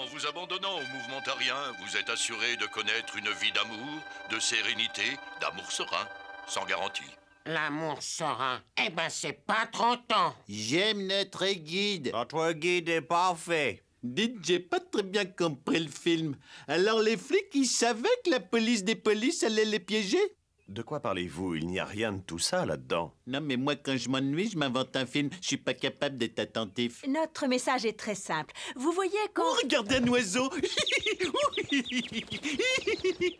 En vous abandonnant au mouvement mouvementarien, vous êtes assuré de connaître une vie d'amour, de sérénité, d'amour serein, sans garantie. L'amour serein, eh ben c'est pas trop tôt. J'aime notre guide. Notre guide est parfait. Dites, j'ai pas très bien compris le film. Alors les flics, ils savaient que la police des polices allait les piéger de quoi parlez-vous Il n'y a rien de tout ça là-dedans. Non, mais moi, quand je m'ennuie, je m'invente un film. Je suis pas capable d'être attentif. Notre message est très simple. Vous voyez quand... Oh, regardez un oiseau